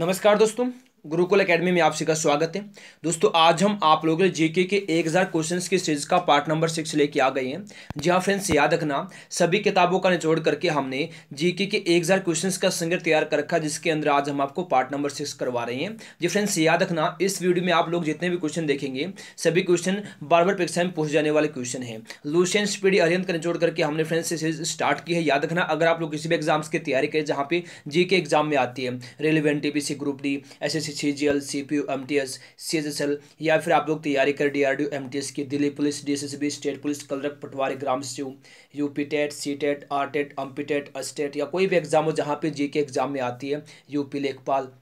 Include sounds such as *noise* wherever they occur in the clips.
नमस्कार दोस्तों गुरुकुल एकेडमी में आप सभी का स्वागत है दोस्तों आज हम आप लोगों के जीके के 1000 क्वेश्चंस की सीरीज का पार्ट नंबर सिक्स लेके आ गए हैं जी हाँ फ्रेंड्स याद रखना सभी किताबों का निचोड़ करके हमने जीके के 1000 क्वेश्चंस का संग्रह तैयार कर रखा जिसके अंदर आज हम आपको पार्ट नंबर सिक्स करवा रहे हैं जी फ्रेंड्स याद रखना इस वीडियो में आप लोग जितने भी क्वेश्चन देखेंगे सभी क्वेश्चन बार बार परीक्षा में पूछ जाने वाले क्वेश्चन है लूशियन स्पीडी अरियंत का निचोड़ करके हमने फ्रेंड्स सीरीज स्टार्ट की है याद रखना अगर आप लोग किसी भी एग्जाम्स की तैयारी करें जहाँ पे जी एग्जाम में आती है relevant A group D S C G L C P U M T S C S S L या फिर आप लोग तैयारी करें D R D M T S की Delhi police D S S B state police clerk पटवारी ग्राम सचिव U P TET C TET R TET M P TET अस्टेट या कोई भी एग्जाम हो जहाँ पे जी के एग्जाम में आती है यूपी लेखपाल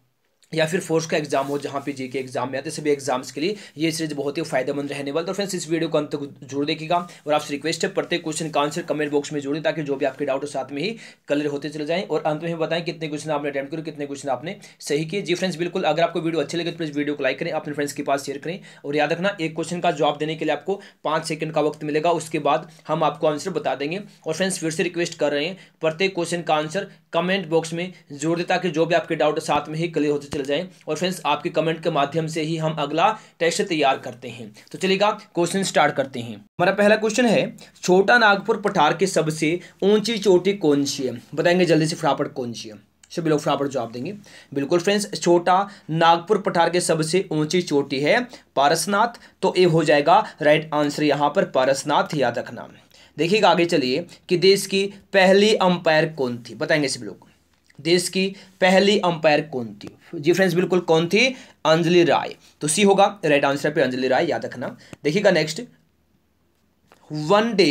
या फिर फोर्स का एग्जाम हो जहाँ पे जीके एग्जाम में आते सभी एग्जाम्स के लिए ये सीरीज बहुत ही फायदेमंद रहने वाला तो फ्रेंड्स इस वीडियो को अंत तक जरूर देखिएगा और आपसे रिक्वेस्ट है प्रत्येक क्वेश्चन का आंसर कमेंट बॉक्स में जोड़ें ताकि जो भी आपके डाउट हो साथ में ही क्लियर होते चले जाएं और अंत में बताएं कितने क्वेश्चन आपने अटैम्प करो कितने क्वेश्चन आपने सही किए जी फ्रेंड्स बिल्कुल अगर आपको वीडियो अच्छी लगे तो प्लीज़ वीडियो को लाइक करें अपने फ्रेंड्स के पास शेयर करें और याद रखना एक क्वेश्चन का जवाब देने के लिए आपको पाँच सेकंड का वक्त मिलेगा उसके बाद हम आपको आंसर बता देंगे और फ्रेंड्स फिर से रिक्वेस्ट कर रहे हैं प्रत्येक क्वेश्चन का आंसर कमेंट बॉक्स में जोड़ दें ताकि जो भी आपके डाउट साथ में ही क्लियर होते चले जाएँ और फ्रेंड्स आपके कमेंट के माध्यम से ही हम अगला टेस्ट तैयार करते हैं तो चलेगा क्वेश्चन स्टार्ट करते हैं हमारा पहला क्वेश्चन है छोटा नागपुर पठार के सबसे ऊंची चोटी कौन सी है बताएंगे जल्दी से फटाफट कौन सी है सभी लोग फटाफट जवाब देंगे बिल्कुल फ्रेंड्स छोटा नागपुर पठार के सबसे ऊंची चोटी है पारसनाथ तो ये हो जाएगा राइट आंसर यहाँ पर पारसनाथ याद रखना देखिएगा आगे चलिए कि देश की पहली अंपायर कौन थी बताएंगे सभी लोग देश की पहली अंपायर कौन थी जी फ्रेंड्स बिल्कुल कौन थी अंजलि राय तो सी होगा राइट आंसर पे अंजलि राय याद रखना देखिएगा नेक्स्ट वन डे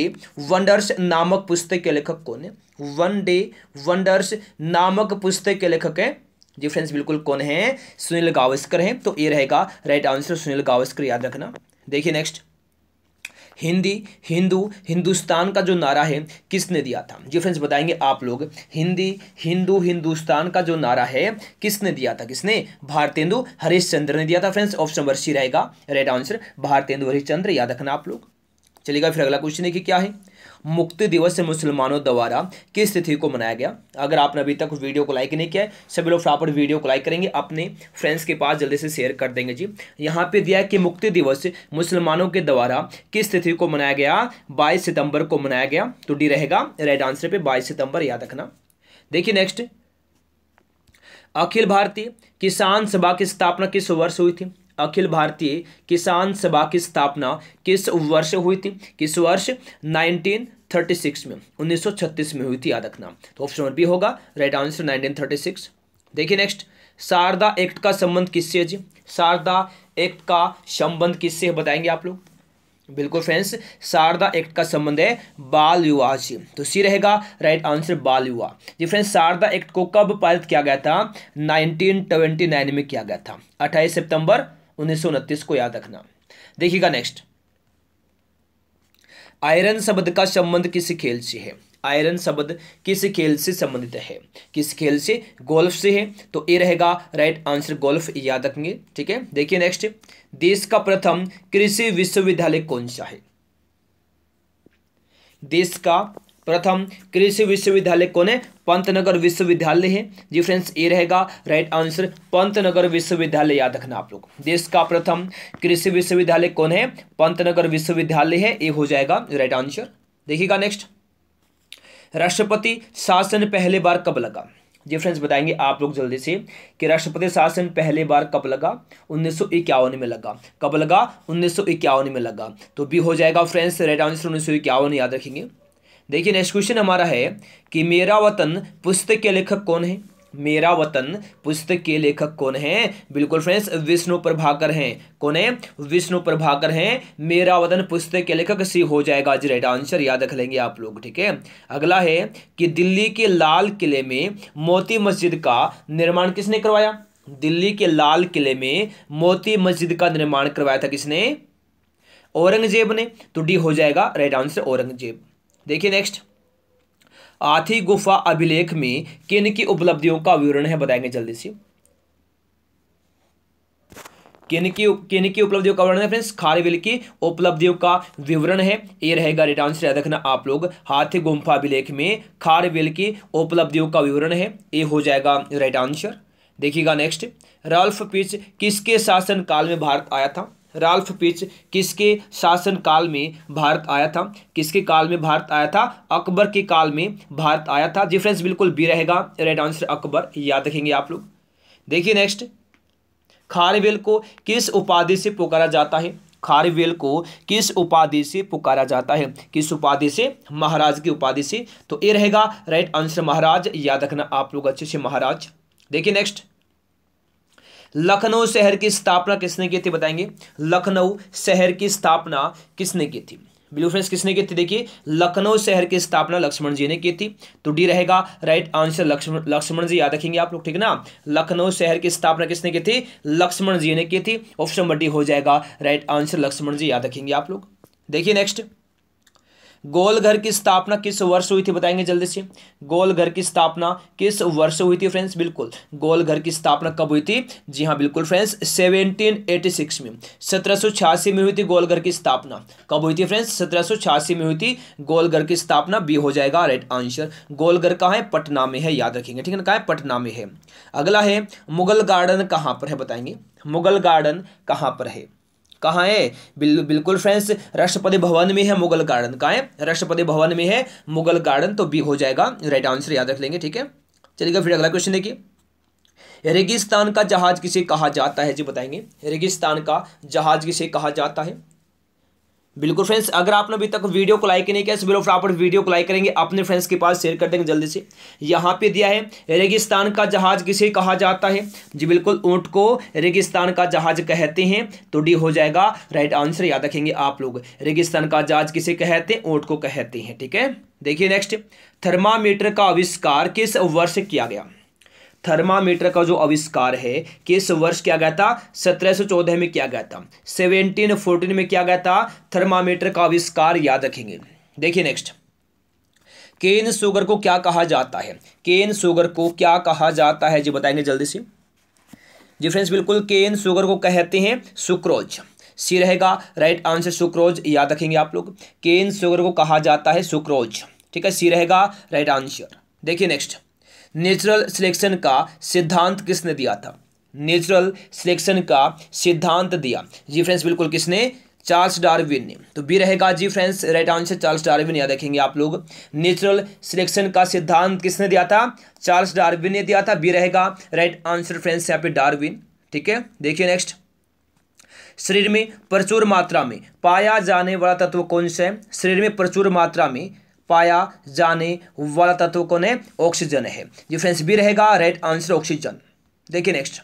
वंडर्स नामक पुस्तक के लेखक कौन है वन डे वंडर्स नामक पुस्तक के लेखक है जी फ्रेंड्स बिल्कुल कौन है सुनील गावस्कर है तो ये रहेगा राइट आंसर सुनील गावस्कर याद रखना देखिए नेक्स्ट हिंदी हिंदू हिंदुस्तान का जो नारा है किसने दिया था जी फ्रेंड्स बताएंगे आप लोग हिंदी हिंदू हिंदुस्तान का जो नारा है किसने दिया था किसने भारतेंदु हरीश चंद्र ने दिया था फ्रेंड्स ऑप्शन नंबर सी रहेगा राइट आंसर भारतेंदु हरीश चंद्र याद रखना आप लोग चलेगा फिर अगला क्वेश्चन है कि क्या है मुक्ति दिवस मुसलमानों द्वारा किस तिथि को मनाया गया अगर आपने अभी तक वीडियो को लाइक नहीं किया है सभी लोग फटाफट वीडियो को लाइक करेंगे अपने फ्रेंड्स के पास जल्दी से शेयर कर देंगे जी यहाँ पे दिया है कि मुक्ति दिवस मुसलमानों के द्वारा किस तिथि को मनाया गया बाईस सितंबर को मनाया गया तो डी रहेगा राइट आंसर पे बाईस सितंबर याद रखना देखिए नेक्स्ट अखिल भारतीय किसान सभा की स्थापना किस वर्ष हुई थी अखिल भारतीय किसान सभा की स्थापना किस वर्ष हुई थी किस वर्ष नाइनटीन 1936 में 1936 में हुई थी याद रखना तो ऑप्शन नंबर बी होगा राइट आंसर 1936 देखिए नेक्स्ट शारदा एक्ट का संबंध किससे है जी शारदा एक्ट का संबंध किससे बताएंगे आप लोग बिल्कुल फ्रेंड्स शारदा एक्ट का संबंध है बाल विवाह से तो सी रहेगा राइट आंसर बाल विवाह जी फ्रेंड्स शारदा एक्ट को कब पारित किया गया था 1929 में किया गया था 28 सितंबर उन्नीस को याद रखना देखिएगा नेक्स्ट आयरन शब्द का संबंध किस खेल से है आयरन शब्द किस खेल से संबंधित है किस खेल से गोल्फ से है तो ये रहेगा राइट आंसर गोल्फ याद रखेंगे ठीक है देखिए नेक्स्ट देश का प्रथम कृषि विश्वविद्यालय कौन सा है देश का प्रथम कृषि विश्वविद्यालय कौन है पंतनगर विश्वविद्यालय है जी फ्रेंड्स ये रहेगा राइट आंसर पंतनगर विश्वविद्यालय याद रखना आप लोग देश का प्रथम कृषि विश्वविद्यालय कौन है पंतनगर विश्वविद्यालय है ये हो जाएगा राइट आंसर देखिएगा नेक्स्ट राष्ट्रपति शासन पहले बार कब लगा जी फ्रेंड्स बताएंगे आप लोग जल्दी से कि राष्ट्रपति शासन पहले बार कब लगा उन्नीस में लगा कब लगा उन्नीस में लगा तो बी हो जाएगा फ्रेंड्स राइट आंसर उन्नीस याद रखेंगे देखिए नेक्स्ट क्वेश्चन हमारा है कि मेरा वतन पुस्तक के लेखक कौन है मेरा वतन पुस्तक के लेखक कौन है बिल्कुल फ्रेंड्स विष्णु प्रभाकर हैं कौन है विष्णु प्रभाकर हैं मेरा वतन पुस्तक के लेखक सी हो जाएगा जी राइट आंसर याद रख लेंगे आप लोग ठीक है अगला है कि दिल्ली के लाल किले में मोती मस्जिद का निर्माण किसने करवाया दिल्ली के लाल किले में मोती मस्जिद का निर्माण करवाया था किसने औरंगजेब ने तो डी हो जाएगा राइट आंसर औरंगजेब देखिए नेक्स्ट आथी गुफा अभिलेख में किन की उपलब्धियों का विवरण है बताएंगे जल्दी से किन की किन की उपलब्धियों का विवरण है फ्रेंड्स खारवेल की उपलब्धियों का विवरण है ये रहेगा रिटर्न से याद रखना आप लोग हाथी गुम्फा अभिलेख में खारवेल की उपलब्धियों का विवरण है ये हो जाएगा राइट आंसर देखिएगा नेक्स्ट रल्फ पिच किसके शासनकाल में भारत आया था राल्फ पिच किसके शासनकाल में भारत आया था किसके काल में भारत आया था अकबर के काल में भारत आया था डिफरेंस बिल्कुल बी रहेगा राइट आंसर अकबर याद रखेंगे आप लोग देखिए नेक्स्ट खारवेल को किस उपाधि से पुकारा जाता है खारवेल को किस उपाधि से पुकारा जाता है किस उपाधि से महाराज की उपाधि से तो ये रहेगा राइट आंसर महाराज याद रखना आप लोग अच्छे से महाराज देखिए नेक्स्ट लखनऊ शहर की स्थापना किसने की थी बताएंगे लखनऊ शहर की स्थापना किसने की थी बिलू फ्रेंड्स किसने की थी देखिए लखनऊ शहर की स्थापना लक्ष्मण जी ने की थी तो डी रहेगा राइट आंसर लक्ष्मण लक्ष्मण जी याद रखेंगे आप लोग ठीक ना लखनऊ शहर की स्थापना किसने की थी लक्ष्मण जी ने की थी ऑप्शन नंबर डी हो जाएगा राइट आंसर लक्ष्मण जी याद रखेंगे आप लोग देखिए नेक्स्ट गोल घर की स्थापना किस वर्ष हुई थी बताएंगे जल्दी से गोल घर की स्थापना किस वर्ष हुई थी फ्रेंड्स बिल्कुल गोल घर की स्थापना कब हुई थी जी हाँ बिल्कुल फ्रेंड्स 1786 में छियासी में हुई थी गोल घर की स्थापना कब हुई थी फ्रेंड्स छियासी में हुई थी गोल घर की स्थापना बी हो जाएगा राइट आंसर गोल घर कहाँ है पटना में है याद रखेंगे ठीक है ना कहाँ है पटना में है अगला है मुगल गार्डन कहाँ पर है बताएंगे मुगल गार्डन कहाँ पर है कहाँ है बिल, बिल्कुल फ्रेंड्स राष्ट्रपति भवन में है मुगल गार्डन कहाँ है राष्ट्रपति भवन में है मुगल गार्डन तो बी हो जाएगा राइट आंसर याद रख लेंगे ठीक है चलिएगा फिर अगला क्वेश्चन देखिए रेगिस्तान का जहाज किसे कहा जाता है जी बताएंगे रेगिस्तान का जहाज किसे कहा जाता है बिल्कुल फ्रेंड्स अगर आपने अभी तक वीडियो को लाइक नहीं किया इस वीडियो फटाफट वीडियो को लाइक करेंगे अपने फ्रेंड्स के पास शेयर कर देंगे जल्दी से यहाँ पे दिया है रेगिस्तान का जहाज किसे कहा जाता है जी बिल्कुल ऊँट को रेगिस्तान का जहाज कहते हैं तो डी हो जाएगा राइट आंसर याद रखेंगे आप लोग रेगिस्तान का जहाज किसे कहते हैं ऊँट को कहते हैं ठीक है देखिए नेक्स्ट थर्मामीटर का आविष्कार किस वर्ष किया गया थर्मामीटर का जो आविष्कार है किस वर्ष किया गया था सत्रह में किया गया था सेवनटीन फोर्टीन में किया गया था थर्मामीटर का आविष्कार याद रखेंगे देखिए नेक्स्ट केन सुगर को क्या कहा जाता है केन सुगर को क्या कहा जाता है जी बताएंगे जल्दी से जी फ्रेंड्स बिल्कुल केन सुगर को कहते हैं सुक्रोज सी रहेगा राइट आंसर सुक्रोज याद रखेंगे आप लोग केन सुगर को कहा जाता है सुक्रोज ठीक है सी रहेगा राइट आंसर देखिए नेक्स्ट नेचुरल सिलेक्शन का सिद्धांत किसने दिया था नेचुरल सिलेक्शन का सिद्धांत दिया जी फ्रेंड्स बिल्कुल किसने चार्ल्स डार्विन ने तो बी रहेगा जी friends right answer Charles Darwin याद रखेंगे आप लोग नेचुरल सिलेक्शन का सिद्धांत किसने दिया था चार्ल्स डार्विन ने दिया था बी रहेगा राइट आंसर फ्रेंड्स यहाँ पे डार्विन ठीक है देखिए नेक्स्ट शरीर में प्रचुर मात्रा में पाया जाने वाला तत्व कौन सा है शरीर में प्रचुर मात्रा में पाया जाने वाला तत्व कौन है ऑक्सीजन है जो फ्रेंड्स बी रहेगा राइट आंसर ऑक्सीजन देखिए नेक्स्ट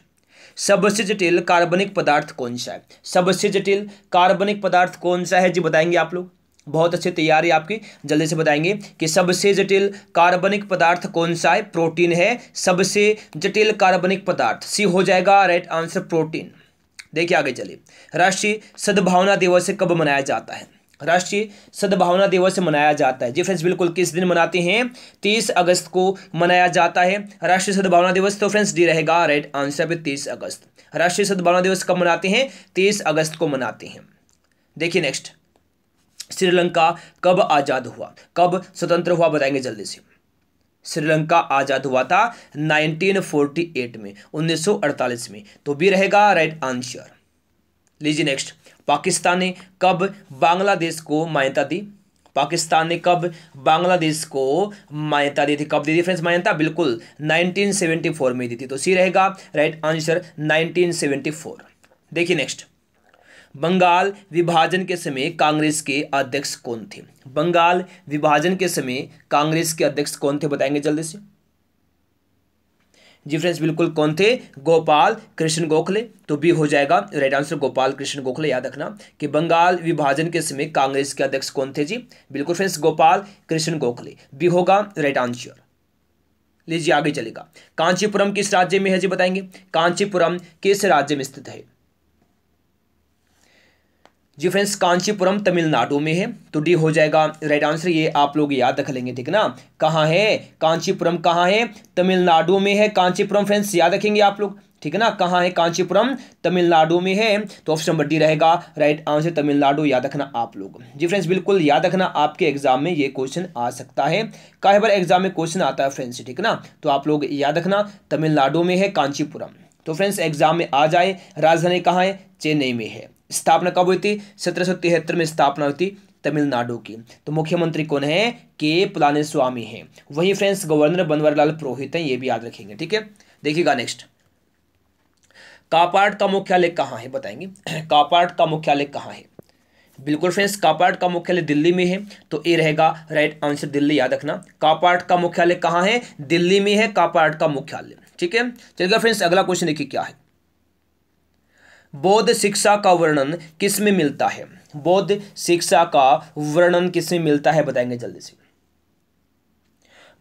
सबसे जटिल कार्बनिक पदार्थ कौन सा है सबसे जटिल कार्बनिक पदार्थ कौन सा है जी बताएंगे आप लोग बहुत अच्छी तैयारी आपकी जल्दी से बताएंगे कि सबसे जटिल कार्बनिक पदार्थ कौन सा है प्रोटीन है सबसे जटिल कार्बनिक पदार्थ सी हो जाएगा राइट आंसर प्रोटीन देखिए आगे चलिए राष्ट्रीय सद्भावना दिवस कब मनाया जाता है राष्ट्रीय सद्भावना दिवस मनाया जाता है जी फ्रेंड्स बिल्कुल किस दिन मनाते हैं तीस अगस्त को मनाया जाता है राष्ट्रीय सद्भावना दिवस तो फ्रेंड्स डी रहेगा राइट आंसर पे तीस अगस्त राष्ट्रीय सद्भावना दिवस कब मनाते हैं तीस अगस्त को मनाते हैं देखिए नेक्स्ट श्रीलंका कब आज़ाद हुआ कब स्वतंत्र हुआ बताएंगे जल्दी से श्रीलंका आज़ाद हुआ था 1948 में 1948 में तो भी रहेगा राइट आंसर लीजिए नेक्स्ट पाकिस्तान ने कब बांग्लादेश को मान्यता दी पाकिस्तान ने कब बांग्लादेश को मान्यता दी थी कब दी थी फ्रेंड्स मान्यता बिल्कुल 1974 में दी थी तो सी रहेगा राइट आंसर 1974 देखिए नेक्स्ट बंगाल विभाजन के समय कांग्रेस के अध्यक्ष कौन थे बंगाल विभाजन के समय कांग्रेस के अध्यक्ष कौन थे बताएंगे जल्दी से जी फ्रेंड्स बिल्कुल कौन थे गोपाल कृष्ण गोखले तो बी हो जाएगा राइट आंसर गोपाल कृष्ण गोखले याद रखना कि बंगाल विभाजन के समय कांग्रेस के अध्यक्ष कौन थे जी बिल्कुल फ्रेंड्स गोपाल कृष्ण गोखले बी होगा राइट आंसर लीजिए आगे चलेगा कांचीपुरम किस राज्य में है जी बताएंगे कांचीपुरम किस राज्य में स्थित है जी फ्रेंड्स कांचीपुरम तमिलनाडु में है तो डी हो जाएगा राइट आंसर ये आप लोग याद रख लेंगे ठीक ना कहाँ है कांचीपुरम कहाँ है तमिलनाडु में है कांचीपुरम फ्रेंड्स याद रखेंगे आप लोग ठीक है ना कहाँ है कांचीपुरम तमिलनाडु में है तो ऑप्शन नंबर डी रहेगा राइट आंसर तमिलनाडु याद रखना आप लोग जी फ्रेंड्स बिल्कुल याद रखना आपके एग्जाम में ये क्वेश्चन आ सकता है कई बार एग्जाम में क्वेश्चन आता है फ्रेंड्स ठीक है ना तो आप लोग याद रखना तमिलनाडु में है कांचीपुरम तो फ्रेंड्स एग्जाम में आ जाए राजधानी कहाँ है चेन्नई में है स्थापना कब हुई थी सत्रह में स्थापना हुई थी तमिलनाडु की तो मुख्यमंत्री कौन है के पलानी स्वामी हैं वहीं फ्रेंड्स गवर्नर बनवारीलाल पुरोहित हैं ये भी याद रखेंगे ठीक है देखिएगा नेक्स्ट कापाट का मुख्यालय कहाँ है बताएंगे *clears throat* कापाट का मुख्यालय कहाँ है बिल्कुल फ्रेंड्स कापाट का मुख्यालय दिल्ली में है तो ये रहेगा राइट आंसर दिल्ली याद रखना कापाट का मुख्यालय कहाँ है दिल्ली में है कापाट का मुख्यालय ठीक है चलिएगा फ्रेंड्स अगला क्वेश्चन देखिए क्या है बौद्ध शिक्षा का वर्णन किस में मिलता है बौद्ध शिक्षा का वर्णन किस में मिलता है बताएंगे जल्दी से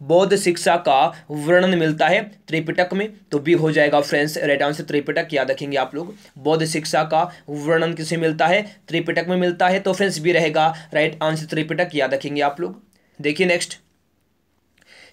बौद्ध शिक्षा का वर्णन मिलता है त्रिपिटक में तो भी हो जाएगा फ्रेंड्स राइट आंसर त्रिपिटक याद रखेंगे आप लोग बौद्ध शिक्षा का वर्णन किसे मिलता है त्रिपिटक में मिलता है तो फ्रेंड्स भी रहेगा राइट आंसर त्रिपिटक याद रखेंगे आप लोग देखिए नेक्स्ट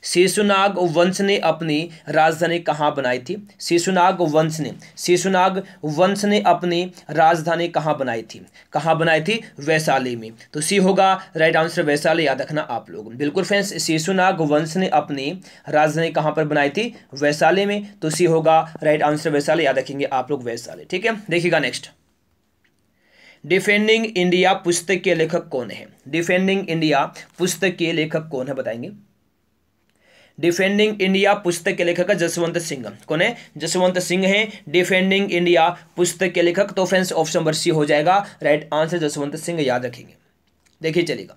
शेषुनाग वंश ने अपनी राजधानी कहाँ बनाई थी शेषुनाग वंश ने शेषुनाग वंश ने अपनी राजधानी कहाँ बनाई थी कहाँ बनाई थी वैशाली में तो सी होगा राइट आंसर वैशाली याद रखना आप लोग बिल्कुल फ्रेंड्स शेषुनाग वंश ने अपनी राजधानी कहाँ पर बनाई थी वैशाली में तो सी होगा राइट आंसर वैशाली याद रखेंगे आप लोग वैशाली ठीक है देखिएगा नेक्स्ट डिफेंडिंग इंडिया पुस्तक के लेखक कौन है डिफेंडिंग इंडिया पुस्तक के लेखक कौन है बताएंगे डिफेंडिंग इंडिया पुस्तक के लेखक है जसवंत सिंह कौन है जसवंत सिंह है डिफेंडिंग इंडिया पुस्तक के लेखक तो फ्रेंड्स ऑप्शन नंबर सी हो जाएगा राइट आंसर जसवंत सिंह याद रखेंगे देखिए चलेगा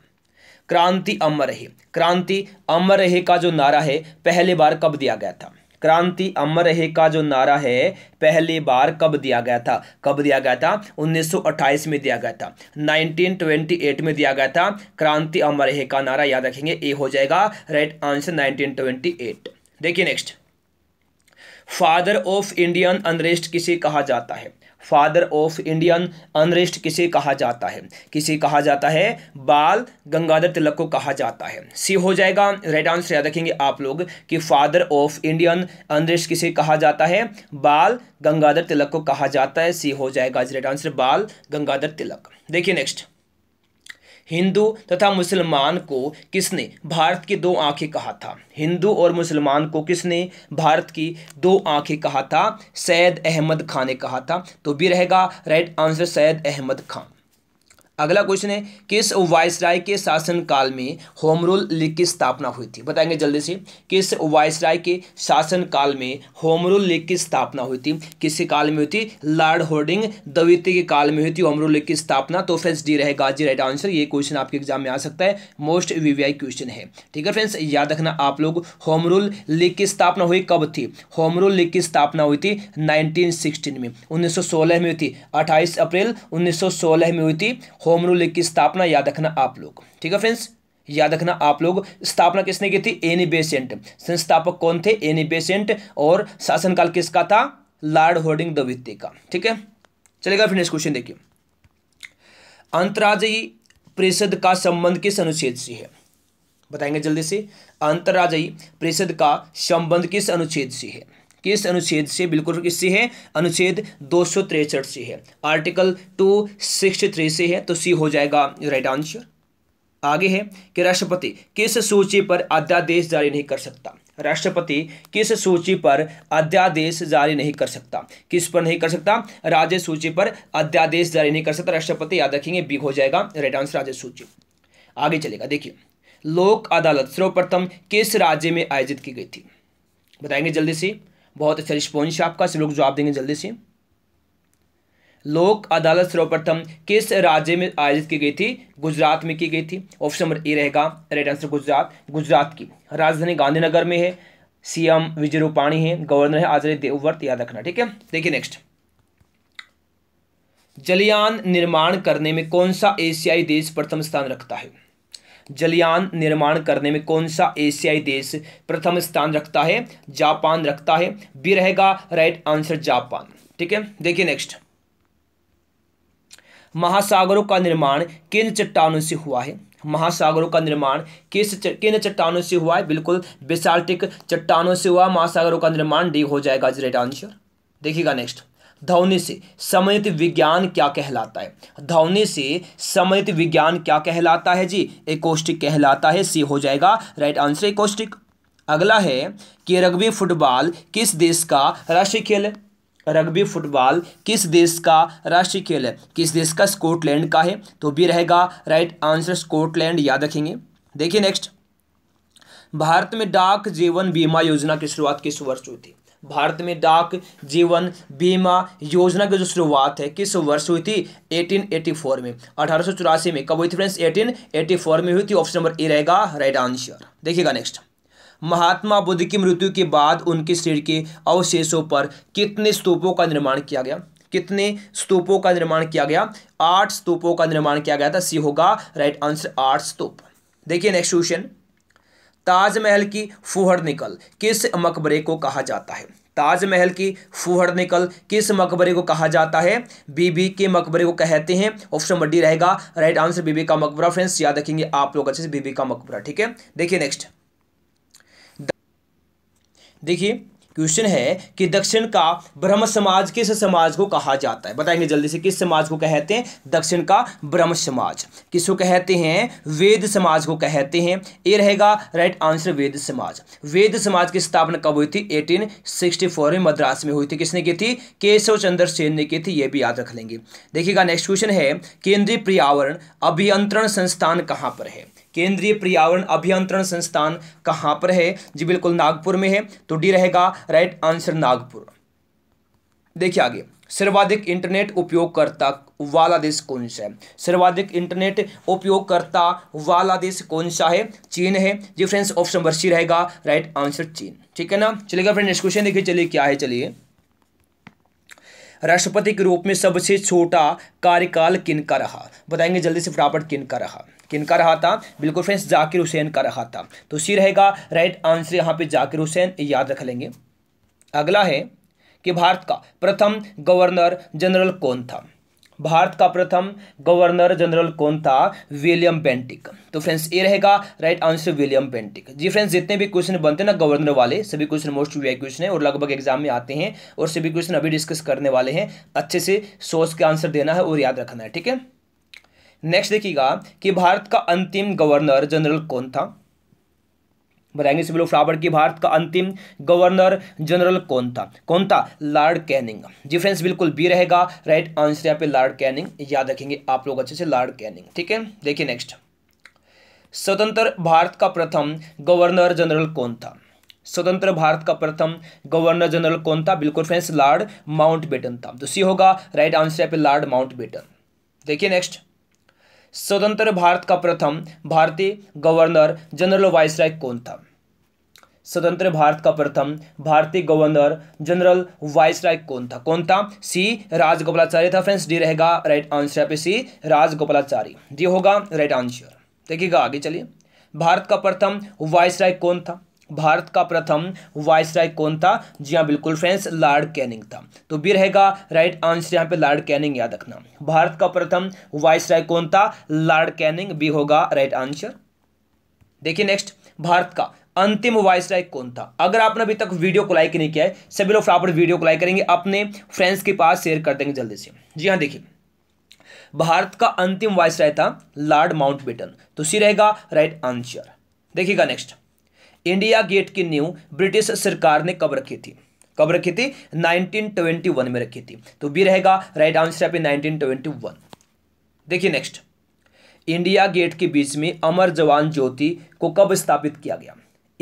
क्रांति अमर रहे क्रांति अमर रहे का जो नारा है पहली बार कब दिया गया था क्रांति अमर का जो नारा है पहली बार कब दिया गया था कब दिया गया था 1928 में दिया गया था 1928 में दिया गया था क्रांति अमर का नारा याद रखेंगे ए हो जाएगा राइट आंसर 1928 देखिए next father of Indian unrest किसे कहा जाता है फादर ऑफ इंडियन अनरिस्ट किसे कहा जाता है किसे कहा जाता है बाल गंगाधर तिलक को कहा जाता है सी हो जाएगा राइट आंसर याद रखेंगे आप लोग कि फादर ऑफ इंडियन अनरिस्ट किसे कहा जाता है बाल गंगाधर तिलक को कहा जाता है सी हो जाएगा राइट आंसर बाल गंगाधर तिलक देखिए नेक्स्ट हिंदू तथा मुसलमान को किसने भारत की दो आंखें कहा था हिंदू और मुसलमान को किसने भारत की दो आंखें कहा था सैद अहमद खान ने कहा था तो भी रहेगा राइट आंसर सैद अहमद खान अगला क्वेश्चन है किस वायसराय के शासनकाल में होम रूल लीग की स्थापना हुई थी बताएंगे जल्दी से किस वायसराय के शासनकाल में होम रूल लीग की स्थापना हुई थी किस काल में हुई थी लॉर्ड होर्डिंग द्वितीय के काल में हुई थी होम रूल लीग की स्थापना तो फ्रेंड्स डी रहेगा जी राइट आंसर ये क्वेश्चन आपके एग्जाम में आ सकता है मोस्ट वीवीआई क्वेश्चन है ठीक है फ्रेंड्स याद रखना आप लोग होम रूल लीग की स्थापना हुई कब थी होम रूल लीग की स्थापना हुई थी नाइनटीन में उन्नीस में हुई थी अट्ठाईस अप्रैल उन्नीस में हुई थी होम रूल लीग की स्थापना याद रखना आप लोग ठीक है फ्रेंड्स याद रखना आप लोग स्थापना किसने की थी एनी बेसेंट संस्थापक कौन थे एनी बेसेंट और शासनकाल किसका था लॉर्ड होर्डिंग दवित्य का ठीक है चलेगा फिर नेक्स्ट क्वेश्चन देखिए अंतर्राज्यीय परिषद का संबंध किस अनुच्छेद से है बताएंगे जल्दी से अंतर्राज्यीय परिषद का संबंध किस अनुच्छेद से है किस अनुच्छेद से बिल्कुल किससे है अनुच्छेद दो से है आर्टिकल टू से है तो सी हो जाएगा राइट आंसर आगे है कि राष्ट्रपति किस सूची पर अध्यादेश जारी नहीं कर सकता राष्ट्रपति किस सूची पर अध्यादेश जारी नहीं कर सकता किस पर नहीं कर सकता राज्य सूची पर अध्यादेश जारी नहीं कर सकता राष्ट्रपति याद रखेंगे बी हो जाएगा राइट आंसर राज्य सूची आगे चलेगा देखिए लोक अदालत सर्वप्रथम किस राज्य में आयोजित की गई थी बताएंगे जल्दी से बहुत अच्छा रिस्पॉन्स है आपका लोग जवाब देंगे जल्दी से लोक अदालत सर्वप्रथम किस राज्य में आयोजित की गई थी गुजरात में की गई थी ऑप्शन नंबर ए रहेगा राइट आंसर गुजरात गुजरात की राजधानी गांधीनगर में है सीएम विजय रूपाणी है गवर्नर है आचार्य देवव्रत याद रखना ठीक है देखिए नेक्स्ट जलियान निर्माण करने में कौन सा एशियाई देश प्रथम स्थान रखता है जलयान निर्माण करने में कौन सा एशियाई देश प्रथम स्थान रखता है जापान रखता है बी रहेगा राइट आंसर जापान ठीक है देखिए नेक्स्ट महासागरों का निर्माण किन चट्टानों से हुआ है महासागरों का निर्माण किस किन चट्टानों से हुआ है बिल्कुल बेसाल्टिक चट्टानों से हुआ महासागरों का निर्माण डी हो जाएगा राइट आंसर देखिएगा नेक्स्ट धवने से समयित विज्ञान क्या कहलाता है धवने से समयित विज्ञान क्या कहलाता है जी एकोष्टिक कहलाता है सी हो जाएगा राइट आंसर एकोष्टिक अगला है कि रग्बी फुटबॉल किस देश का राष्ट्रीय खेल है रग्बी फुटबॉल किस देश का राष्ट्रीय खेल है किस देश का स्कॉटलैंड का है तो भी रहेगा राइट आंसर स्कॉटलैंड याद रखेंगे देखिए नेक्स्ट भारत में डाक जीवन बीमा योजना की शुरुआत किस वर्ष हुई थी भारत में डाक जीवन बीमा योजना की जो शुरुआत है किस वर्ष हुई थी 1884 में अठारह में कब हुई थी फ्रेंड्स 1884 में हुई थी ऑप्शन नंबर ए रहेगा राइट आंसर देखिएगा नेक्स्ट महात्मा बुद्ध की मृत्यु के बाद उनके शरीर के अवशेषों पर कितने स्तूपों का निर्माण किया गया कितने स्तूपों का निर्माण किया गया आठ स्तूपों का निर्माण किया गया था सी होगा राइट आंसर आठ स्तूप देखिए नेक्स्ट क्वेश्चन ताजमहल की फूहड़ निकल किस मकबरे को कहा जाता है ताजमहल की फूहड़ निकल किस मकबरे को कहा जाता है बीबी के मकबरे को कहते हैं ऑप्शन डी रहेगा राइट आंसर बीबी का मकबरा फ्रेंड्स याद रखेंगे आप लोग अच्छे से बीबी का मकबरा ठीक है देखिए नेक्स्ट देखिए क्वेश्चन है कि दक्षिण का ब्रह्म समाज किस समाज को कहा जाता है बताएंगे जल्दी से किस समाज को कहते हैं दक्षिण का ब्रह्म समाज किसको कहते हैं वेद समाज को कहते हैं ये रहेगा राइट आंसर वेद समाज वेद समाज की स्थापना कब हुई थी 1864 में मद्रास में हुई थी किसने की थी केशव चंद्र सेन ने की थी ये भी याद रख लेंगे देखिएगा नेक्स्ट क्वेश्चन है केंद्रीय पर्यावरण अभियंत्रण संस्थान कहाँ पर है केंद्रीय पर्यावरण अभियंत्रण संस्थान कहाँ पर है जी बिल्कुल नागपुर में है तो डी रहेगा राइट आंसर नागपुर देखिए आगे सर्वाधिक इंटरनेट उपयोगकर्ता वाला देश कौन सा है सर्वाधिक इंटरनेट उपयोगकर्ता वाला देश कौन सा है चीन है जी फ्रेंड्स ऑप्शन नंबर सी रहेगा राइट आंसर चीन ठीक है ना चलिएगा फ्रेंड नेक्स्ट क्वेश्चन देखिए चलिए क्या है चलिए राष्ट्रपति के रूप में सबसे छोटा कार्यकाल किन का रहा बताएंगे जल्दी से फटाफट किन का रहा किन का रहा था बिल्कुल फ्रेंड्स जाकिर हुसैन का रहा था तो सी रहेगा राइट आंसर यहाँ पे जाकिर हुसैन याद रख लेंगे अगला है कि भारत का प्रथम गवर्नर जनरल कौन था भारत का प्रथम गवर्नर जनरल कौन था विलियम बेंटिक तो फ्रेंड्स ये रहेगा राइट आंसर विलियम बेंटिक जी फ्रेंड्स जितने भी क्वेश्चन बनते हैं ना गवर्नर वाले सभी क्वेश्चन मोस्ट वे क्वेश्चन है और लगभग एग्जाम में आते हैं और सभी क्वेश्चन अभी डिस्कस करने वाले हैं अच्छे से सोच के आंसर देना है और याद रखना है ठीक है नेक्स्ट देखिएगा कि भारत का अंतिम गवर्नर जनरल कौन था बताएंगे सभी लोग फ्लावर की भारत का अंतिम गवर्नर जनरल कौन था कौन था लॉर्ड कैनिंग डिफरेंस बिल्कुल बी रहेगा राइट आंसर यहाँ पे लॉर्ड कैनिंग याद रखेंगे आप लोग अच्छे से लॉर्ड कैनिंग ठीक है देखिए नेक्स्ट स्वतंत्र भारत का प्रथम गवर्नर जनरल कौन था स्वतंत्र भारत का प्रथम गवर्नर जनरल कौन था बिल्कुल फ्रेंड्स लॉर्ड माउंट बेटन था तो सी होगा राइट आंसर यहाँ पे लॉर्ड माउंट बेटन देखिए नेक्स्ट स्वतंत्र भारत का प्रथम भारतीय गवर्नर जनरल वाइसराय कौन था स्वतंत्र भारत का प्रथम भारतीय गवर्नर जनरल वाइसराय कौन था कौन था सी राजगोपालाचारी था फ्रेंड्स डी रहेगा राइट आंसर यहाँ पे सी राजगोपालाचारी डी होगा राइट आंसर देखिएगा आगे चलिए भारत का प्रथम वाइसराय कौन था भारत का प्रथम वाइस राय कौन था जी हाँ बिल्कुल फ्रेंड्स लॉर्ड कैनिंग था तो भी रहेगा राइट आंसर यहाँ पे लॉर्ड कैनिंग याद रखना भारत का प्रथम वाइस राय कौन था लॉर्ड कैनिंग भी होगा राइट आंसर देखिए नेक्स्ट भारत का अंतिम वाइस राय कौन था अगर आपने अभी तक वीडियो को लाइक नहीं किया है सभी लोग फटाफट वीडियो को लाइक करेंगे अपने फ्रेंड्स के पास शेयर कर देंगे जल्दी से जी हाँ देखिए भारत का अंतिम वाइस राय था लॉर्ड माउंट बेटन तो सी रहेगा राइट आंसर देखिएगा नेक्स्ट इंडिया गेट की नींव ब्रिटिश सरकार ने कब रखी थी कब रखी थी 1921 में रखी थी तो बी रहेगा राइट आंसर नाइनटीन पे 1921 देखिए नेक्स्ट इंडिया गेट के बीच में अमर जवान ज्योति को कब स्थापित किया गया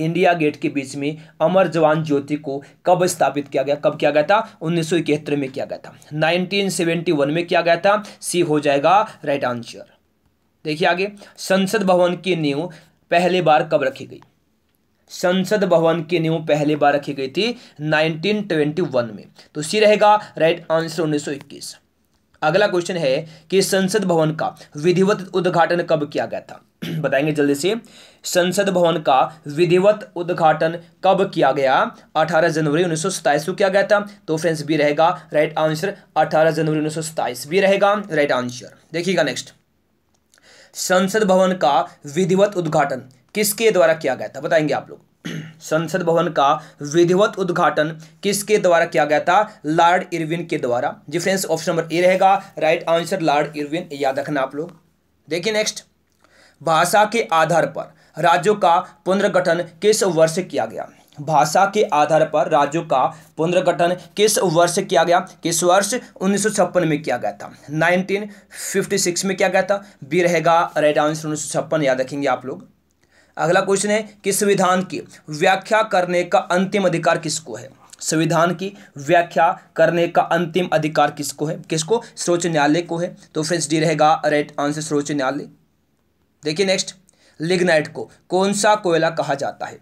इंडिया गेट के बीच में अमर जवान ज्योति को कब स्थापित किया गया कब किया गया था उन्नीस में किया गया था 1971 में किया गया था सी हो जाएगा राइट आंसर देखिए आगे संसद भवन की नींव पहली बार कब रखी गई संसद भवन की नींव पहली बार रखी गई थी 1921 में तो सी रहेगा राइट आंसर 1921 अगला क्वेश्चन है कि संसद भवन का विधिवत उद्घाटन कब किया गया था *clears throat* बताएंगे जल्दी से संसद भवन का विधिवत उद्घाटन कब किया गया 18 जनवरी उन्नीस को किया गया था तो फ्रेंड्स भी रहेगा राइट आंसर 18 जनवरी उन्नीस भी रहेगा राइट आंसर देखिएगा नेक्स्ट संसद भवन का विधिवत उद्घाटन किसके द्वारा किया गया था बताएंगे आप लोग संसद भवन का विधिवत उद्घाटन किसके द्वारा किया गया था लॉर्ड इरविन के द्वारा डिफ्रेंस ऑप्शन नंबर ए रहेगा राइट आंसर लॉर्ड इरविन याद रखना आप लोग देखिए नेक्स्ट भाषा के आधार पर राज्यों का पुनर्गठन किस वर्ष किया गया भाषा के आधार पर राज्यों का पुनर्गठन किस वर्ष किया गया किस वर्ष उन्नीस में किया गया था 1956 में किया गया था बी रहेगा राइट आंसर उन्नीस याद रखेंगे आप लोग अगला क्वेश्चन है कि संविधान की व्याख्या करने का अंतिम अधिकार किसको है संविधान की व्याख्या करने का अंतिम अधिकार किसको है किसको सर्वोच्च न्यायालय को है तो फ्रेंड्स डी रहेगा राइट आंसर सर्वोच्च न्यायालय देखिए नेक्स्ट लिग्नाइट को कौन सा कोयला कहा जाता है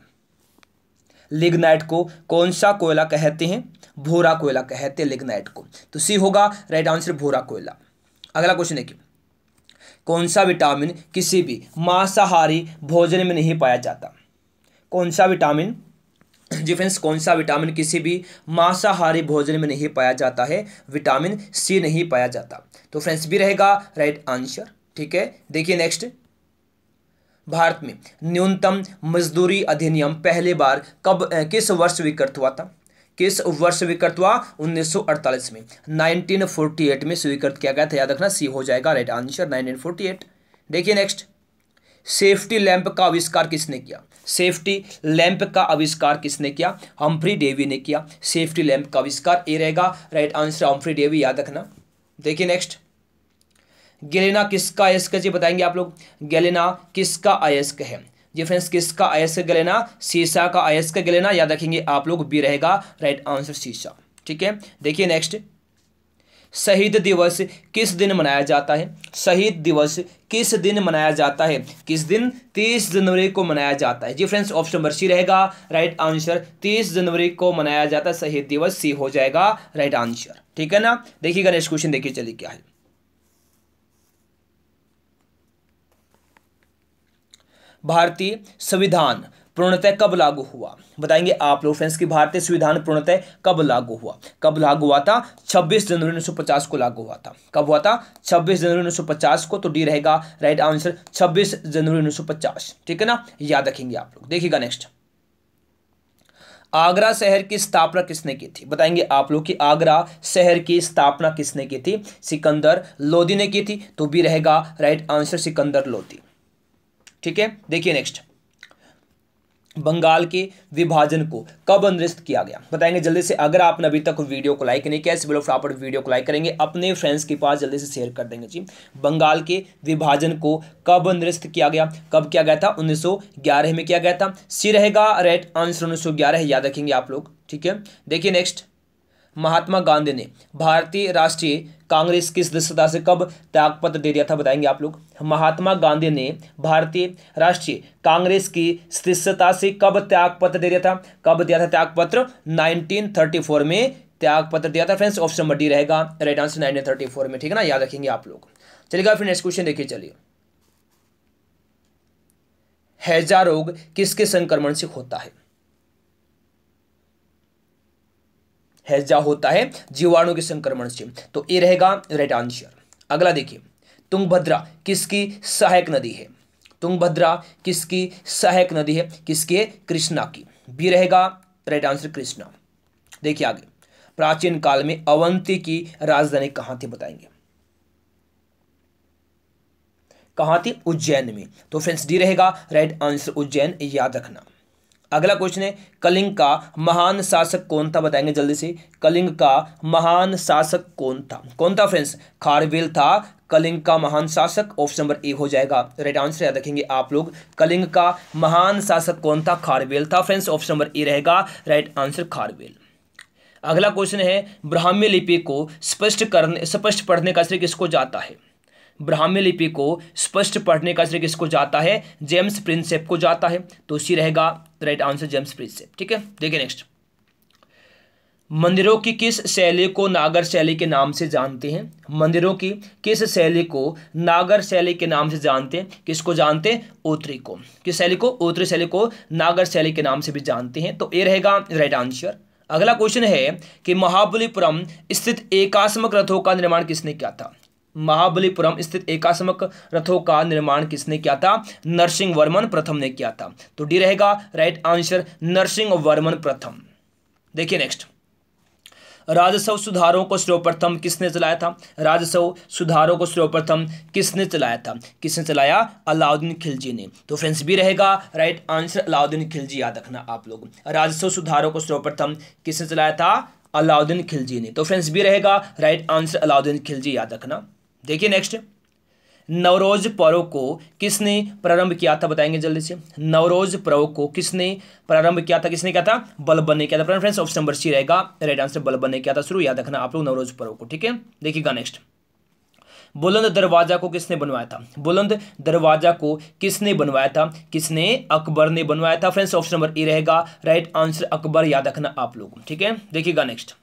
लिग्नाइट को कौन सा कोयला कहते हैं भूरा कोयला कहते हैं लिग्नाइट को तो सी होगा राइट आंसर भूरा कोयला अगला क्वेश्चन देखिए कौन सा विटामिन किसी भी मांसाहारी भोजन में नहीं पाया जाता कौन सा विटामिन जी फ्रेंड्स कौन सा विटामिन किसी भी मांसाहारी भोजन में नहीं पाया जाता है विटामिन सी नहीं पाया जाता तो फ्रेंड्स भी रहेगा राइट आंसर ठीक है देखिए नेक्स्ट भारत में न्यूनतम मजदूरी अधिनियम पहले बार कब किस वर्ष स्वीकृत हुआ था किस वर्ष स्वीकृत हुआ 1948 में 1948 में स्वीकृत किया गया था याद रखना सी हो जाएगा राइट आंसर 1948 देखिए नेक्स्ट सेफ्टी लैंप का आविष्कार किसने किया सेफ्टी लैंप का आविष्कार किसने किया हम्फ्री डेवी ने किया सेफ्टी लैंप का आविष्कार ए रहेगा राइट आंसर हम्फ्री डेवी याद रखना देखिए नेक्स्ट गेलेना किसका अयस्क जी बताएंगे आप लोग गेलेना किसका अयस्क है जी फ्रेंड्स किसका अयस्क गलेना शीशा का अयस्क गेलेना याद रखेंगे आप लोग बी रहेगा राइट आंसर शीशा ठीक है देखिए नेक्स्ट शहीद दिवस किस दिन मनाया जाता है शहीद दिवस किस दिन मनाया जाता है किस दिन तीस जनवरी को मनाया जाता है जी फ्रेंड्स ऑप्शन नंबर सी रहेगा राइट आंसर तीस जनवरी को मनाया जाता है शहीद दिवस सी हो जाएगा राइट आंसर ठीक है ना देखिएगा नेक्स्ट क्वेश्चन देखिए चलिए क्या है भारतीय संविधान पूर्णतः कब लागू हुआ बताएंगे आप लोग फ्रेंड्स की भारतीय संविधान पूर्णतः कब लागू हुआ कब लागू हुआ था 26 जनवरी 1950 को लागू हुआ था कब हुआ था 26 जनवरी 1950 को तो डी रहेगा राइट आंसर 26 जनवरी 1950 ठीक है ना याद रखेंगे आप लोग देखिएगा नेक्स्ट आगरा शहर की स्थापना किसने की थी बताएंगे आप लोग कि आगरा शहर की स्थापना किसने की थी सिकंदर लोधी ने की थी तो भी रहेगा राइट आंसर सिकंदर लोधी ठीक है देखिए नेक्स्ट बंगाल के विभाजन को कब अंदरिस्त किया गया बताएंगे जल्दी से अगर आपने अभी तक वीडियो को लाइक नहीं किया इस वीडियो फटाफट वीडियो को लाइक करेंगे अपने फ्रेंड्स के पास जल्दी से शेयर कर देंगे जी बंगाल के विभाजन को कब अंदरिस्त किया गया कब किया गया था 1911 में किया गया था सी रहेगा राइट आंसर 1911 याद रखेंगे आप लोग ठीक है देखिए नेक्स्ट महात्मा गांधी ने भारतीय राष्ट्रीय कांग्रेस की सदस्यता से कब त्यागपत्र दे दिया था बताएंगे आप लोग महात्मा गांधी ने भारतीय राष्ट्रीय कांग्रेस की सदस्यता से कब त्यागपत्र दे दिया था कब दिया था त्यागपत्र 1934 में त्यागपत्र दिया था फ्रेंड्स ऑप्शन नंबर डी रहेगा राइट आंसर फोर में ठीक है ना याद रखेंगे आप लोग चलिएगा फिर नेक्स्ट क्वेश्चन देखिए चलिए हैजा रोग किसके संक्रमण से होता है हैजा होता है जीवाणु के संक्रमण से तो ये रहेगा राइट आंसर अगला देखिए तुंगभद्रा किसकी सहायक नदी है तुंगभद्रा किसकी सहायक नदी है किसके कृष्णा की बी रहेगा राइट आंसर कृष्णा देखिए आगे प्राचीन काल में अवंती की राजधानी कहां थी बताएंगे कहां थी उज्जैन में तो फ्रेंड्स डी रहेगा राइट आंसर उज्जैन याद रखना अगला क्वेश्चन है कलिंग का महान शासक कौन था बताएंगे जल्दी से कलिंग का महान शासक कौन था कौन था फ्रेंड्स खारवेल था कलिंग का महान शासक ऑप्शन नंबर ए हो जाएगा राइट आंसर याद रखेंगे आप लोग कलिंग का महान शासक कौन था खारवेल था फ्रेंड्स ऑप्शन नंबर ए रहेगा राइट आंसर खारवेल अगला क्वेश्चन है ब्राह्मी लिपि को स्पष्ट करने स्पष्ट पढ़ने का श्रेय किसको जाता है ब्राह्मी लिपि को स्पष्ट पढ़ने का श्रेय किसको जाता है जेम्स प्रिंसेप को जाता है तो उसी रहेगा द राइट आंसर जेम्स से ठीक है देखिए नेक्स्ट मंदिरों की किस शैली को नागर शैली के नाम से जानते हैं मंदिरों की किस शैली को नागर शैली के नाम से जानते हैं किसको जानते हैं ओत्री को किस शैली को ओत्री शैली को नागर शैली के नाम से भी जानते हैं तो ये रहेगा राइट आंसर अगला क्वेश्चन है कि महाबलीपुरम स्थित एकास्मक रथों का निर्माण किसने किया था महाबलीपुरम स्थित एकास्मक रथों का निर्माण किसने किया था नरसिंह वर्मन प्रथम ने किया था तो डी रहेगा राइट आंसर नरसिंह वर्मन प्रथम देखिए नेक्स्ट राजस्व सुधारों को सर्वप्रथम किसने चलाया था राजस्व सुधारों को सर्वप्रथम किसने चलाया था किसने चलाया अलाउद्दीन खिलजी ने तो फ्रेंड्स भी रहेगा राइट आंसर अलाउद्दीन खिलजी याद रखना आप लोग राजस्व सुधारों को सर्वप्रथम किसने चलाया था अलाउद्दीन खिलजी ने तो फ्रेंड्स भी रहेगा राइट आंसर अलाउद्दीन खिलजी याद रखना देखिए नेक्स्ट नवरोज पर्व को किसने प्रारंभ किया था बताएंगे जल्दी से नवरोज पर्व को किसने प्रारंभ किया था किसने किया था बल्बन ने किया था फ्रेंड्स ऑप्शन नंबर सी रहेगा राइट आंसर बल्बन ने किया था शुरू याद रखना आप लोग नवरोज पर्व को ठीक है देखिएगा नेक्स्ट बुलंद दरवाजा को किसने बनवाया था बुलंद दरवाजा को किसने बनवाया था किसने अकबर ने बनवाया था फ्रेंड्स ऑप्शन नंबर ए रहेगा राइट आंसर अकबर याद रखना आप लोग ठीक है देखिएगा नेक्स्ट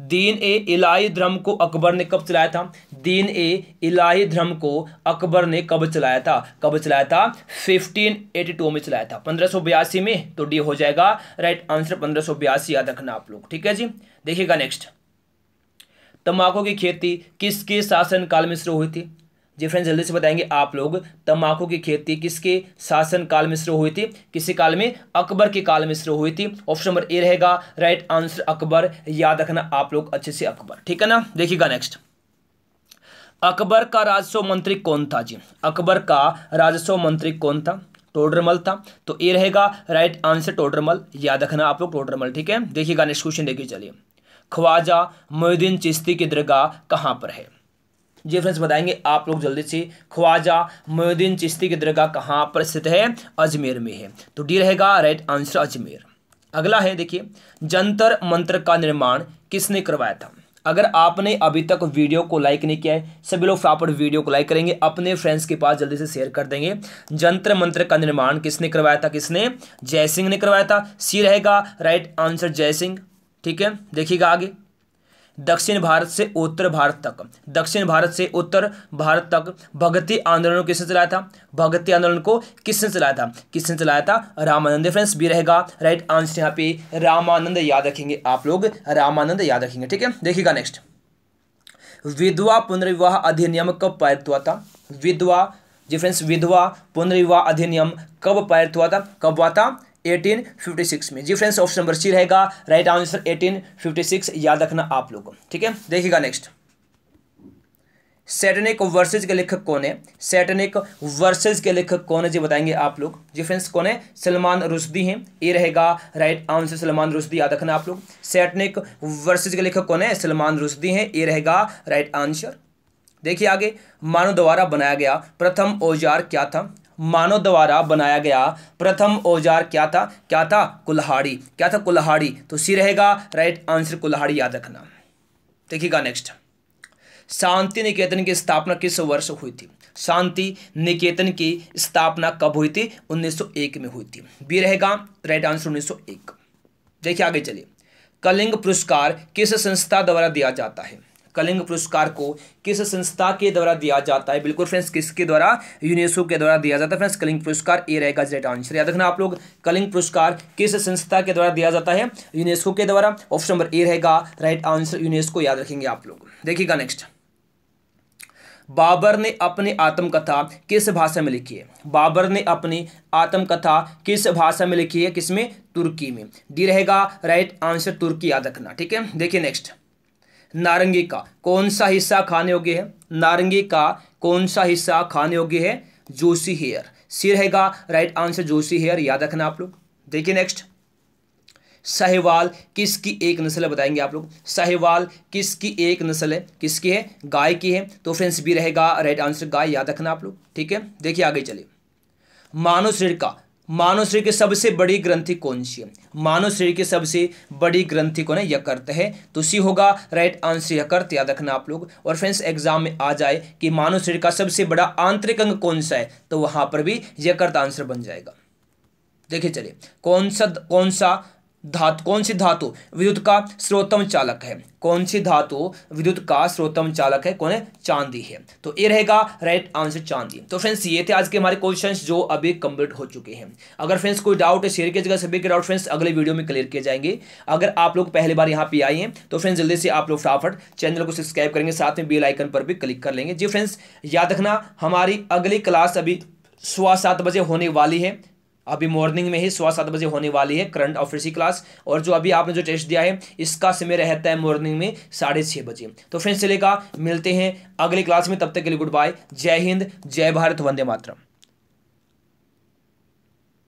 दीन ए इलाही धर्म को अकबर ने कब चलाया था दीन ए इलाही धर्म को अकबर ने कब चलाया था कब चलाया था 1582 में चलाया था पंद्रह में तो डी हो जाएगा राइट आंसर पंद्रह याद रखना आप लोग ठीक है जी देखिएगा नेक्स्ट तम्बाकू की खेती किसके शासनकाल में शुरू हुई थी जी फ्रेंड्स जल्दी से बताएंगे आप लोग तंबाकू की खेती किसके शासन काल में शुरू हुई थी किसी काल में अकबर के काल में शुरू हुई थी ऑप्शन नंबर ए रहेगा राइट आंसर अकबर याद रखना आप लोग अच्छे से अकबर ठीक है ना देखिएगा नेक्स्ट अकबर का राजस्व मंत्री कौन था जी अकबर का राजस्व मंत्री कौन था टोडरमल था तो ए रहेगा राइट आंसर टोडरमल याद रखना आप लोग टोडरमल ठीक है देखिएगा नेक्स्ट क्वेश्चन देखिए चलिए ख्वाजा मोहद्दीन चिश्ती की दरगाह कहाँ पर है जी फ्रेंड्स बताएंगे आप लोग जल्दी से ख्वाजा मोहद्दीन चिश्ती की दरगाह कहाँ पर स्थित है अजमेर में है तो डी रहेगा राइट आंसर अजमेर अगला है देखिए जंतर मंत्र का निर्माण किसने करवाया था अगर आपने अभी तक वीडियो को लाइक नहीं किया है सभी लोग फटाफट वीडियो को लाइक करेंगे अपने फ्रेंड्स के पास जल्दी से शेयर कर देंगे जंतर मंत्र का निर्माण किसने करवाया था किसने जयसिंह ने करवाया था सी रहेगा राइट आंसर जयसिंह ठीक है देखिएगा आगे दक्षिण भारत से उत्तर भारत तक दक्षिण भारत से उत्तर भारत तक भगती आंदोलन किसने चलाया था भगती आंदोलन को किसने चलाया था किसने चलाया था रामानंद फ्रेंड्स भी रहेगा राइट आंसर यहाँ पे रामानंद याद रखेंगे आप लोग रामानंद याद रखेंगे ठीक है देखिएगा नेक्स्ट विधवा पुनर्विवाह अधिनियम कब पारित हुआ था विधवा जी फ्रेंड्स विधवा पुनर्विवाह अधिनियम कब पारित हुआ था कब हुआ था 1856 में जी फ्रेंड्स ऑप्शन नंबर सी रहेगा राइट आंसर 1856 याद रखना आप लोगों ठीक है देखिएगा नेक्स्ट सैटनिक वर्सेज के लेखक कौन है सैटनिक वर्सेज के लेखक कौन है जी बताएंगे आप लोग जी फ्रेंड्स कौन है सलमान रुश्दी हैं ये रहेगा राइट आंसर सलमान रुश्दी याद रखना आप लोग सैटनिक वर्सेज के लेखक कौन है सलमान रुश्दी हैं ये रहेगा राइट आंसर देखिए आगे मानव द्वारा बनाया गया प्रथम औजार क्या था मानव द्वारा बनाया गया प्रथम औजार क्या था क्या था कुल्हाड़ी क्या था कुल्हाड़ी तो सी रहेगा राइट आंसर कुल्हाड़ी याद रखना देखिएगा नेक्स्ट शांति निकेतन की स्थापना किस वर्ष हुई थी शांति निकेतन की स्थापना कब हुई थी 1901 में हुई थी बी रहेगा राइट आंसर 1901 देखिए आगे चलिए कलिंग पुरस्कार किस संस्था द्वारा दिया जाता है कलिंग पुरस्कार को किस संस्था के द्वारा दिया जाता है बिल्कुल फ्रेंड्स किसके द्वारा यूनेस्को के द्वारा दिया जाता है फ्रेंड्स कलिंग पुरस्कार ए रहेगा राइट आंसर याद रखना आप लोग कलिंग पुरस्कार किस संस्था के द्वारा दिया जाता है यूनेस्को के द्वारा ऑप्शन नंबर ए रहेगा राइट आंसर यूनेस्को याद रखेंगे आप लोग देखिएगा नेक्स्ट बाबर ने अपनी आत्मकथा किस भाषा में लिखी है बाबर ने अपनी आत्मकथा किस भाषा में लिखी है किसमें तुर्की में डी रहेगा राइट आंसर तुर्की याद रखना ठीक है देखिए नेक्स्ट नारंगी का कौन सा हिस्सा खाने योग्य है नारंगी का कौन सा हिस्सा खाने योग्य है जोशी हेयर सी रहेगा राइट आंसर जोशी हेयर याद रखना आप लोग देखिए नेक्स्ट सहवाल किसकी एक नस्ल है बताएंगे आप लोग सहवाल किसकी एक नस्ल है किसकी है गाय की है तो फ्रेंड्स भी रहेगा राइट आंसर गाय याद रखना आप लोग ठीक है देखिए आगे चलिए मानव शरीर का मानव शरीर की सबसे बड़ी ग्रंथि कौन सी है मानव शरीर की सबसे बड़ी ग्रंथि कौन है यकृत है तो सी होगा राइट आंसर यकृत याद रखना आप लोग और फ्रेंड्स एग्जाम में आ जाए कि मानव शरीर का सबसे बड़ा आंतरिक अंग कौन सा है तो वहां पर भी यकृत आंसर बन जाएगा देखिए चलिए कौन सा कौन सा धातु कौन सी धातु विद्युत का स्रोतम चालक है कौन सी धातु विद्युत का स्रोतम चालक है कौन है चांदी है तो ये रहेगा राइट आंसर चांदी तो फ्रेंड्स ये थे आज के हमारे क्वेश्चन जो अभी कंप्लीट हो चुके हैं अगर फ्रेंड्स कोई डाउट है शेयर की जगह सभी के डाउट फ्रेंड्स अगले वीडियो में क्लियर किए जाएंगे अगर आप लोग पहली बार यहाँ पे आए हैं तो फ्रेंड्स जल्दी से आप लोग फटाफट चैनल को सब्सक्राइब करेंगे साथ में बेल आइकन पर भी क्लिक कर लेंगे जी फ्रेंड्स याद रखना हमारी अगली क्लास अभी सुबह सात बजे होने वाली है अभी मॉर्निंग में ही सुबह सात बजे होने वाली है करंट ऑफिस की क्लास और जो अभी आपने जो टेस्ट दिया है इसका समय रहता है मॉर्निंग में साढ़े छः बजे तो फ्रेंड्स चलेगा मिलते हैं अगली क्लास में तब तक के लिए गुड बाय जय हिंद जय भारत वंदे मातरम